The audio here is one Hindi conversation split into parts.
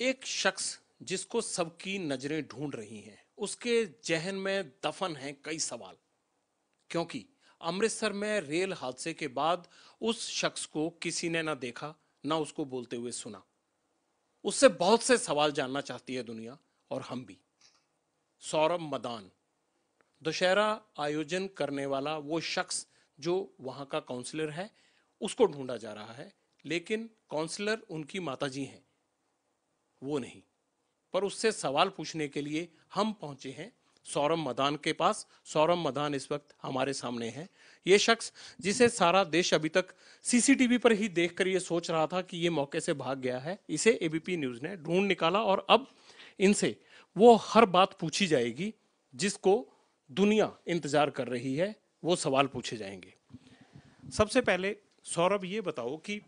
एक शख्स जिसको सबकी नजरें ढूंढ रही हैं उसके जहन में दफन हैं कई सवाल क्योंकि अमृतसर में रेल हादसे के बाद उस शख्स को किसी ने ना देखा ना उसको बोलते हुए सुना उससे बहुत से सवाल जानना चाहती है दुनिया और हम भी सौरभ मदान दशहरा आयोजन करने वाला वो शख्स जो वहां का काउंसलर है उसको ढूंढा जा रहा है लेकिन काउंसलर उनकी माताजी हैं वो नहीं पर उससे सवाल पूछने के लिए हम पहुंचे हैं सौरभ मदान के पास सौरभ मदान इस वक्त हमारे सामने है ये शख्स जिसे सारा देश अभी तक सीसीटीवी पर ही देखकर ये सोच रहा था कि ये मौके से भाग गया है इसे एबीपी न्यूज ने ढूंढ निकाला और अब इनसे वो हर बात पूछी जाएगी जिसको दुनिया इंतजार कर रही है वो सवाल पूछे जाएंगे सबसे पहले सौरभ ये बताओ कि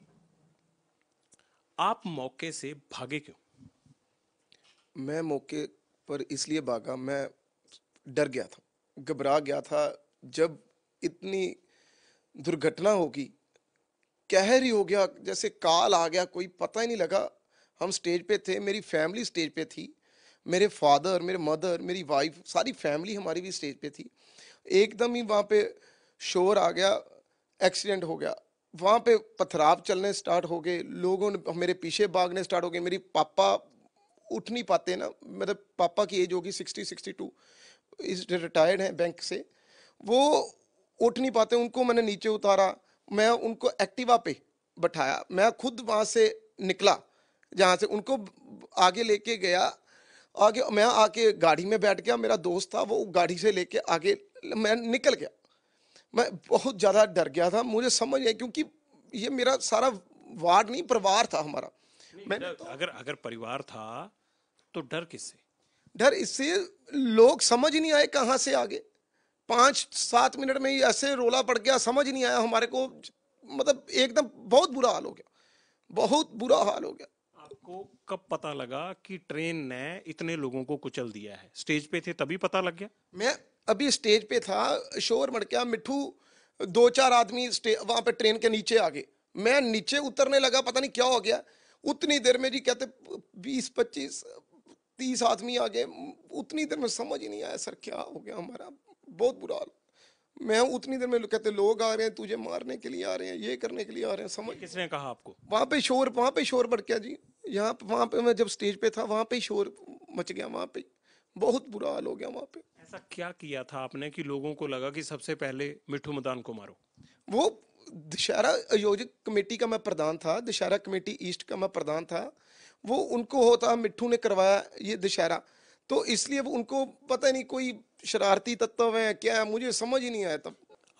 आप मौके से भागे क्यों मैं मौके पर इसलिए भागा मैं डर गया था घबरा गया था जब इतनी दुर्घटना होगी कहर ही हो गया जैसे काल आ गया कोई पता ही नहीं लगा हम स्टेज पे थे मेरी फैमिली स्टेज पे थी मेरे फादर मेरे मदर मेरी वाइफ सारी फैमिली हमारी भी स्टेज पे थी एकदम ही वहाँ पे शोर आ गया एक्सीडेंट हो गया वहाँ पे पथराव चलने स्टार्ट हो गए लोगों ने मेरे पीछे भागने स्टार्ट हो गए मेरी पापा उठ नहीं पाते ना मतलब पापा की एज होगी सिक्सटी सिक्सटी टू इस रिटायर्ड हैं बैंक से वो उठ नहीं पाते उनको मैंने नीचे उतारा मैं उनको एक्टिवा पे बैठाया मैं खुद वहाँ से निकला जहाँ से उनको आगे लेके गया आगे मैं आके गाड़ी में बैठ गया मेरा दोस्त था वो गाड़ी से लेके आगे मैं निकल गया मैं बहुत ज़्यादा डर गया था मुझे समझ आई क्योंकि ये मेरा सारा वार्ड नहीं परिवार था हमारा मैं तो, अगर अगर परिवार था तो डर किससे डर इससे लोग समझ नहीं आए कहाँ से आगे पाँच सात मिनट में ही ऐसे रोला पड़ गया समझ नहीं आया हमारे को मतलब एकदम बहुत बुरा हाल हो गया बहुत बुरा हाल हो गया आपको कब पता लगा कि ट्रेन ने इतने लोगों को कुचल दिया है स्टेज पे थे तभी पता लग गया मैं अभी स्टेज पे था शोर मड़किया मिठू दो चार आदमी वहां पे ट्रेन के नीचे आ गए मैं नीचे उतरने लगा पता नहीं क्या हो गया उतनी देर में जी कहते बीस पच्चीस तीस आदमी आ गए उतनी देर में समझ ही नहीं आया सर क्या हो गया हमारा बहुत बुरा हाल मैं उतनी देर में कहते लोग आ रहे हैं तुझे मारने के लिए आ रहे हैं ये करने के लिए आ रहे हैं समझ किसने कहा आपको वहां पे शोर वहां पे शोर बढ़ गया जी यहाँ वहाँ पे मैं जब स्टेज पे था वहाँ पे ही शोर मच गया वहाँ पे बहुत बुरा हाल हो गया वहाँ पे ऐसा क्या किया था आपने कि लोगों को लगा कि सबसे पहले मिठू मदान को मारो वो दशहरा आयोजित कमेटी का मैं प्रधान था दशहरा कमेटी ईस्ट का मैं प्रधान था वो उनको होता मिट्ठू ने करवाया ये दशहरा तो इसलिए वो उनको पता नहीं कोई शरारती तत्व है क्या है मुझे समझ ही नहीं आया तब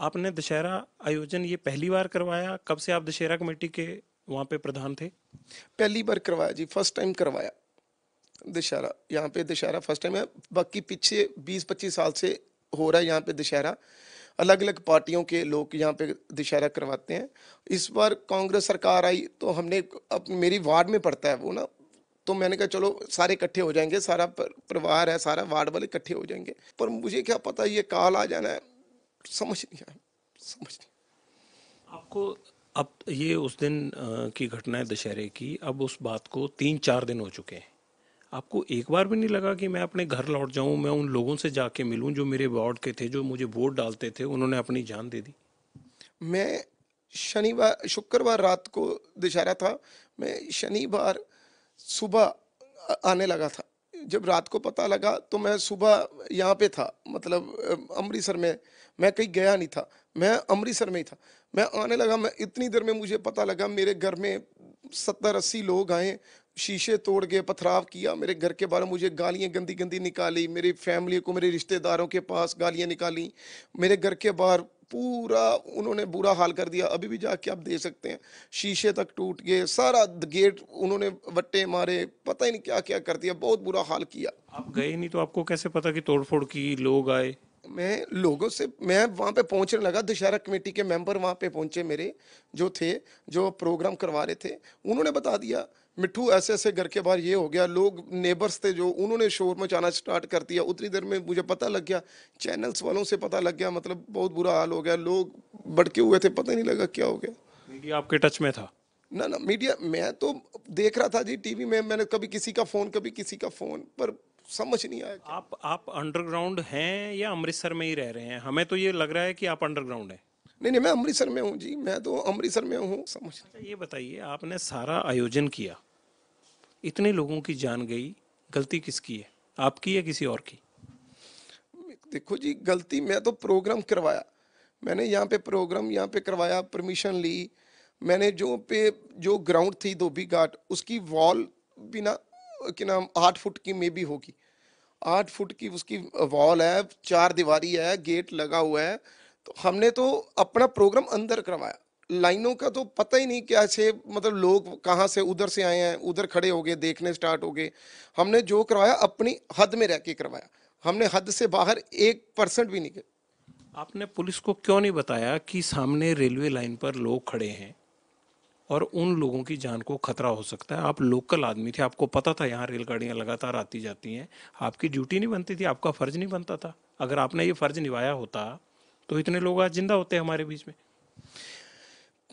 आपने दशहरा आयोजन ये पहली बार करवाया कब से आप दशहरा कमेटी के वहाँ पे प्रधान थे पहली बार करवाया जी फर्स्ट टाइम करवाया दशहरा यहाँ पे दशहरा फर्स्ट टाइम है बाकी पीछे 20-25 साल से हो रहा है यहाँ पे दशहरा अलग अलग पार्टियों के लोग यहाँ पे दशहरा करवाते हैं इस बार कांग्रेस सरकार आई तो हमने अब मेरी वार्ड में पड़ता है वो ना तो मैंने कहा चलो सारे इकट्ठे हो जाएंगे सारा परिवार है सारा वार्ड वाले इकट्ठे हो जाएंगे पर मुझे क्या पता ये काल आ जाना है समझ नहीं आया समझ नहीं आपको अब ये उस दिन की घटना है दशहरे की अब उस बात को तीन चार दिन हो चुके हैं आपको एक बार भी नहीं लगा कि मैं अपने घर लौट जाऊं मैं उन लोगों से जाके मिलूं जो मेरे वार्ड के थे जो मुझे वोट डालते थे उन्होंने अपनी जान दे दी मैं शनिवार शुक्रवार रात को दशहरा था मैं शनिवार सुबह आने लगा था जब रात को पता लगा तो मैं सुबह यहाँ पे था मतलब अमृतसर में मैं कहीं गया नहीं था मैं अमृतसर में ही था मैं आने लगा मैं इतनी देर में मुझे पता लगा मेरे घर में सत्तर अस्सी लोग आए शीशे तोड़ के पथराव किया मेरे घर के बारे में मुझे गालियाँ गंदी गंदी निकाली मेरी फैमिली को मेरे रिश्तेदारों के पास गालियाँ निकाली मेरे घर के बाहर पूरा उन्होंने बुरा हाल कर दिया अभी भी जाके आप दे सकते हैं शीशे तक टूट गए सारा गेट उन्होंने वट्टे मारे पता ही नहीं क्या क्या कर दिया बहुत बुरा हाल किया आप गए नहीं तो आपको कैसे पता कि तोड़फोड़ की लोग आए मैं लोगों से मैं वहाँ पे पहुँचने लगा दशहरा कमेटी के मेंबर वहाँ पे पहुँचे मेरे जो थे जो प्रोग्राम करवा रहे थे उन्होंने बता दिया मिट्टू ऐसे ऐसे घर के बाहर ये हो गया लोग नेबर्स थे जो उन्होंने शोर मचाना स्टार्ट कर दिया उतनी देर में मुझे पता लग गया चैनल्स वालों से पता लग गया मतलब बहुत बुरा हाल हो गया लोग भड़के हुए थे पता नहीं लगा क्या हो गया मीडिया आपके टच में था ना ना मीडिया मैं तो देख रहा था जी टीवी में मैंने कभी किसी का फ़ोन कभी किसी का फ़ोन पर समझ नहीं आया आप आप अंडरग्राउंड हैं या अमृतसर में ही रह रहे हैं हमें तो ये लग रहा है कि आप अंडरग्राउंड हैं नहीं नहीं मैं अमृतसर में हूँ जी मैं तो अमृतसर में हूँ समझ अच्छा ये बताइए आपने सारा आयोजन किया इतने लोगों की जान गई गलती किसकी है आपकी या किसी और की देखो जी गलती मैं तो प्रोग्राम करवाया मैंने यहाँ पे प्रोग्राम यहाँ पे करवाया परमिशन ली मैंने जो पे जो ग्राउंड थी धोबी घाट उसकी वॉल बिना कि नाम आठ फुट की मे भी होगी आठ फुट की उसकी वॉल है चार दीवारी है गेट लगा हुआ है तो हमने तो अपना प्रोग्राम अंदर करवाया लाइनों का तो पता ही नहीं क्या से मतलब लोग कहाँ से उधर से आए हैं उधर खड़े हो गए देखने स्टार्ट हो गए हमने जो करवाया अपनी हद में रह के करवाया हमने हद से बाहर एक परसेंट भी नहीं आपने पुलिस को क्यों नहीं बताया कि सामने रेलवे लाइन पर लोग खड़े हैं और उन लोगों की जान को खतरा हो सकता है आप लोकल आदमी थे आपको पता था यहाँ रेलगाड़ियाँ लगातार आती जाती हैं आपकी ड्यूटी नहीं बनती थी आपका फर्ज नहीं बनता था अगर आपने ये फर्ज निभाया होता तो इतने लोग आज जिंदा होते हमारे बीच में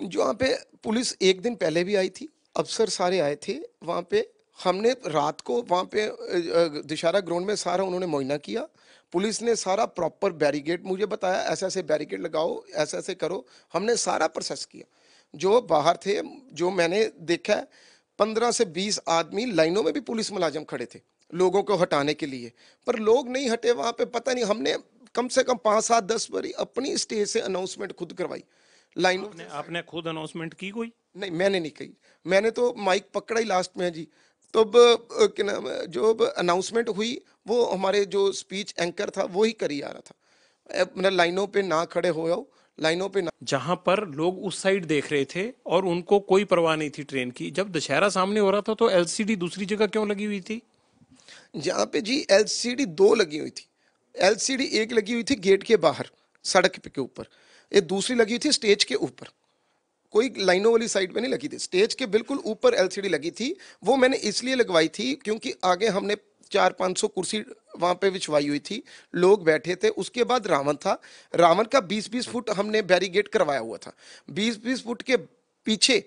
जो वहाँ पे पुलिस एक दिन पहले भी आई थी अफसर सारे आए थे वहाँ पे हमने रात को वहाँ पे दिशारा ग्राउंड में सारा उन्होंने मुआयना किया पुलिस ने सारा प्रॉपर बैरिगेड मुझे बताया ऐसे ऐसे बैरिगेड लगाओ ऐसे ऐसे करो हमने सारा प्रोसेस किया जो बाहर थे जो मैंने देखा है पंद्रह से बीस आदमी लाइनों में भी पुलिस मुलाजम खड़े थे लोगों को हटाने के लिए पर लोग नहीं हटे वहाँ पे पता नहीं हमने कम से कम पाँच सात दस बारी अपनी स्टेज से अनाउंसमेंट खुद करवाई लाइन आपने, आपने खुद अनाउंसमेंट की कोई नहीं मैंने नहीं कही मैंने तो माइक पकड़ा ही लास्ट में जी तो अब क्या नाम जो अनाउंसमेंट हुई वो हमारे जो स्पीच एंकर था वो ही करी आ रहा था मतलब लाइनों पे ना खड़े हो जाओ लाइनों पे जहां पर लोग उस साइड देख रहे थे और उनको कोई परवाह नहीं थी ट्रेन की जब दशहरा सामने हो रहा था तो एलसीडी दूसरी जगह क्यों लगी हुई थी जहाँ पे जी एलसीडी दो लगी हुई थी एलसीडी एक लगी हुई थी गेट के बाहर सड़क के ऊपर ये दूसरी लगी हुई थी स्टेज के ऊपर कोई लाइनों वाली साइड में नहीं लगी थी स्टेज के बिल्कुल ऊपर एलसीडी लगी थी वो मैंने इसलिए लगवाई थी क्योंकि आगे हमने चार पाँच सौ कुर्सी वहाँ पे बिछवाई हुई थी लोग बैठे थे उसके बाद रावण था रावण का बीस बीस फुट हमने बैरिगेट करवाया हुआ था बीस बीस फुट के पीछे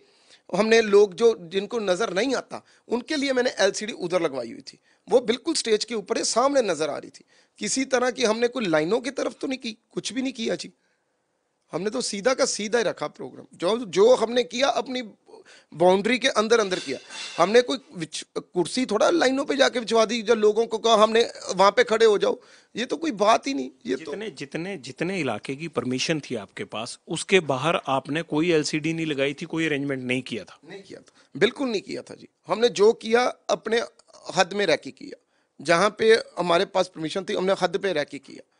हमने लोग जो जिनको नज़र नहीं आता उनके लिए मैंने एलसीडी उधर लगवाई हुई थी वो बिल्कुल स्टेज के ऊपर सामने नज़र आ रही थी किसी तरह की हमने कोई लाइनों की तरफ तो नहीं की कुछ भी नहीं किया जी हमने तो सीधा का सीधा ही रखा प्रोग्राम जो जो हमने किया अपनी बाउंड्री के अंदर अंदर किया हमने कोई कुर्सी थोड़ा लाइनों पे जाके बिछवा दी जब लोगों को कहा हमने वहां पे खड़े हो जाओ ये तो कोई बात ही नहीं ये तो जितने तो... जितने जितने इलाके की परमिशन थी आपके पास उसके बाहर आपने कोई एलसीडी नहीं लगाई थी कोई अरेंजमेंट नहीं किया था नहीं किया था बिल्कुल नहीं किया था जी हमने जो किया अपने हद में रह के किया जहाँ पे हमारे पास परमिशन थी हमने हद पे रह के किया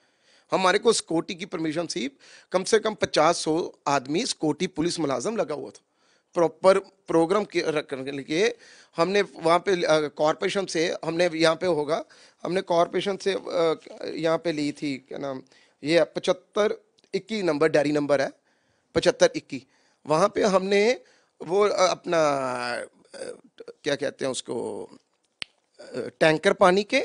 हमारे को स्कोटी की परमिशन थी कम से कम पचास सौ आदमी स्कोटी पुलिस मुलाजम लगा हुआ था प्रॉपर प्रोग्राम रखने के लिए हमने वहाँ पे कॉरपोरेशन से हमने यहाँ पे होगा हमने कॉरपोरेशन से यहाँ पे ली थी क्या नाम ये पचहत्तर इक्की नंबर डायरी नंबर है पचहत्तर इक्की वहाँ पे हमने वो अपना क्या कहते हैं उसको टैंकर पानी के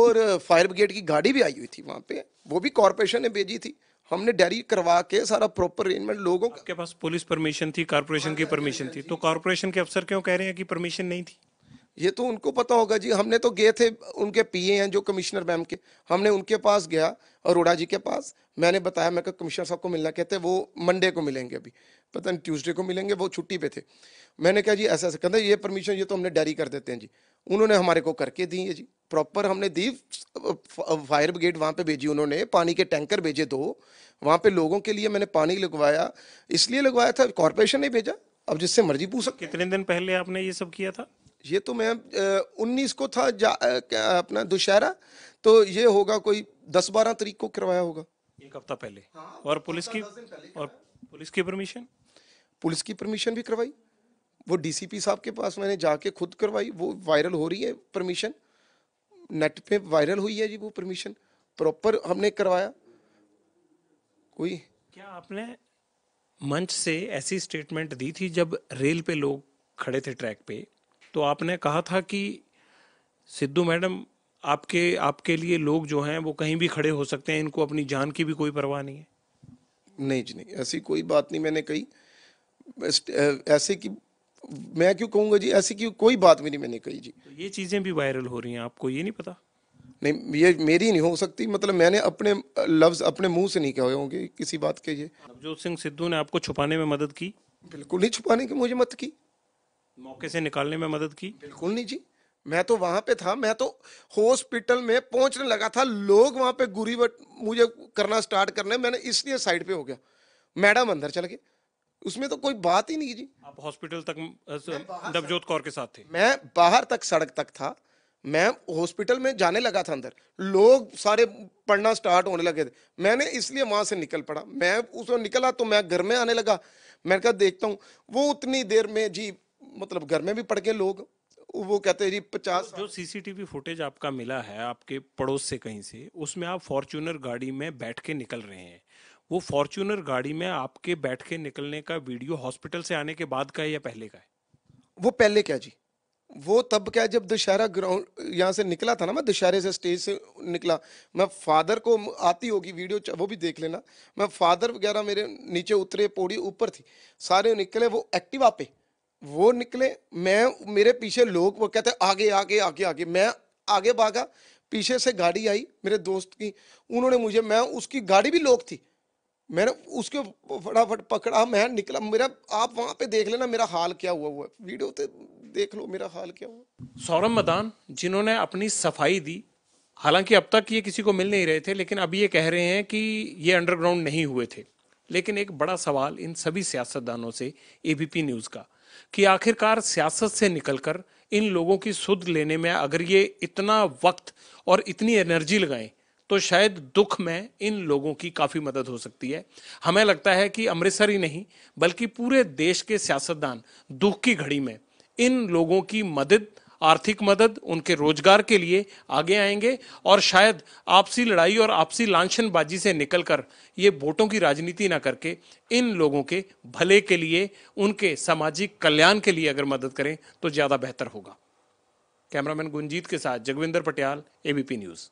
और फायर ब्रिगेड की गाड़ी भी आई हुई थी वहाँ पे वो भी कॉरपोरेशन ने भेजी थी हमने डेयरी करवा के सारा प्रॉपर अरेंजमेंट लोगों के पास पुलिस परमिशन थी कारपोरेशन की परमिशन थी तो कारपोरेशन के अफसर क्यों कह रहे हैं कि परमिशन नहीं थी ये तो उनको पता होगा जी हमने तो गए थे उनके पीए हैं जो कमिश्नर मैम के हमने उनके पास गया अरोड़ा जी के पास मैंने बताया मैं कमिश्नर साहब को मिलना कहते वो मंडे को मिलेंगे अभी पता नहीं ट्यूसडे को मिलेंगे वो छुट्टी पे थे मैंने कहा जी ऐसा ऐसा कहते ये परमिशन ये तो हमने डेरी कर देते हैं जी उन्होंने हमारे को करके दी है जी प्रॉपर हमने दी फायर ब्रिगेड वहाँ पे भेजी उन्होंने पानी के टैंकर भेजे दो वहाँ पे लोगों के लिए मैंने पानी लगवाया इसलिए लगवाया था कॉरपोरेशन ने भेजा अब जिससे मर्जी पूछ सकते कितने दिन पहले आपने ये सब किया था ये तो मैं उन्नीस को था जा, अपना दुशहरा तो ये होगा कोई दस बारह तारीख को करवाया होगा एक हफ्ता पहले हाँ, और पुलिस की और पुलिस की परमिशन पुलिस की परमिशन भी करवाई वो डीसीपी साहब के पास मैंने जाके खुद करवाई वो वायरल हो रही है परमिशन नेट पे वायरल हुई है जी वो परमिशन प्रॉपर हमने करवाया कोई क्या आपने मंच से ऐसी स्टेटमेंट दी थी जब रेल पे लोग खड़े थे ट्रैक पे तो आपने कहा था कि सिद्धू मैडम आपके आपके लिए लोग जो हैं वो कहीं भी खड़े हो सकते हैं इनको अपनी जान की भी कोई परवाह नहीं है नहीं जी नहीं ऐसी कोई बात नहीं मैंने कही ऐसे की मैं क्यों कहूंगा जी ऐसी की कोई बात भी नहीं मैंने कही जी तो ये चीज़ें भी वायरल हो रही हैं आपको ये नहीं पता नहीं ये मेरी नहीं हो सकती मतलब मैंने अपने लफ्ज अपने मुंह से नहीं कहे होंगे किसी बात के ये नवजोत सिंह सिद्धू ने आपको छुपाने में मदद की बिल्कुल नहीं छुपाने की मुझे मत की मौके से निकालने में मदद की बिल्कुल नहीं जी मैं तो वहां पे था मैं तो हॉस्पिटल में पहुंचने लगा था लोग वहां पे गुरी मुझे करना स्टार्ट करने मैंने इसलिए साइड पे हो गया मैडम अंदर चल गए उसमें तो कोई बात ही नहीं जी आप हॉस्पिटल तक नवजोत कौर के साथ थे मैं बाहर तक सड़क तक था मैं हॉस्पिटल में जाने लगा था अंदर लोग सारे पढ़ना स्टार्ट होने लगे थे मैंने इसलिए वहाँ से निकल पड़ा मैं उसमें निकला तो मैं घर में आने लगा मैंने कहा देखता हूँ वो उतनी देर में जी मतलब घर में भी पढ़ के लोग वो कहते हैं जी पचास जो सीसीटीवी फुटेज आपका मिला है आपके पड़ोस से कहीं से उसमें आप फॉर्चूनर गाड़ी में बैठ के निकल रहे हैं वो फॉर्चूनर गाड़ी में आपके बैठ के निकलने का वीडियो हॉस्पिटल से आने के बाद का है या पहले का है वो पहले क्या जी वो तब क्या जब दशहरा ग्राउंड यहाँ से निकला था ना मैं दशहरे से स्टेज से निकला मैं फादर को आती होगी वीडियो वो भी देख लेना मैं फादर वगैरह मेरे नीचे उतरे पौड़ी ऊपर थी सारे निकले वो एक्टिव पे वो निकले मैं मेरे पीछे लोग वो कहते आगे आगे आगे आगे मैं आगे भागा पीछे से गाड़ी आई मेरे दोस्त की उन्होंने मुझे मैं उसकी गाड़ी भी लोक थी मैंने उसके फटाफट पकड़ा मैं निकला मेरा आप वहाँ पे देख लेना मेरा हाल क्या हुआ हुआ वीडियो तो देख लो मेरा हाल क्या हुआ सौरभ मदान जिन्होंने अपनी सफाई दी हालांकि अब तक ये किसी को मिल नहीं रहे थे लेकिन अब ये कह रहे हैं कि ये अंडरग्राउंड नहीं हुए थे लेकिन एक बड़ा सवाल इन सभी सियासतदानों से एबीपी न्यूज़ का कि आखिरकार सियासत से निकलकर इन लोगों की सुध लेने में अगर ये इतना वक्त और इतनी एनर्जी लगाएं तो शायद दुख में इन लोगों की काफ़ी मदद हो सकती है हमें लगता है कि अमृतसर ही नहीं बल्कि पूरे देश के सियासतदान दुख की घड़ी में इन लोगों की मदद आर्थिक मदद उनके रोजगार के लिए आगे आएंगे और शायद आपसी लड़ाई और आपसी लांछनबाजी से निकलकर ये वोटों की राजनीति ना करके इन लोगों के भले के लिए उनके सामाजिक कल्याण के लिए अगर मदद करें तो ज़्यादा बेहतर होगा कैमरामैन गुंजीत के साथ जगविंदर पटियाल एबीपी न्यूज़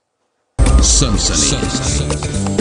सनसनी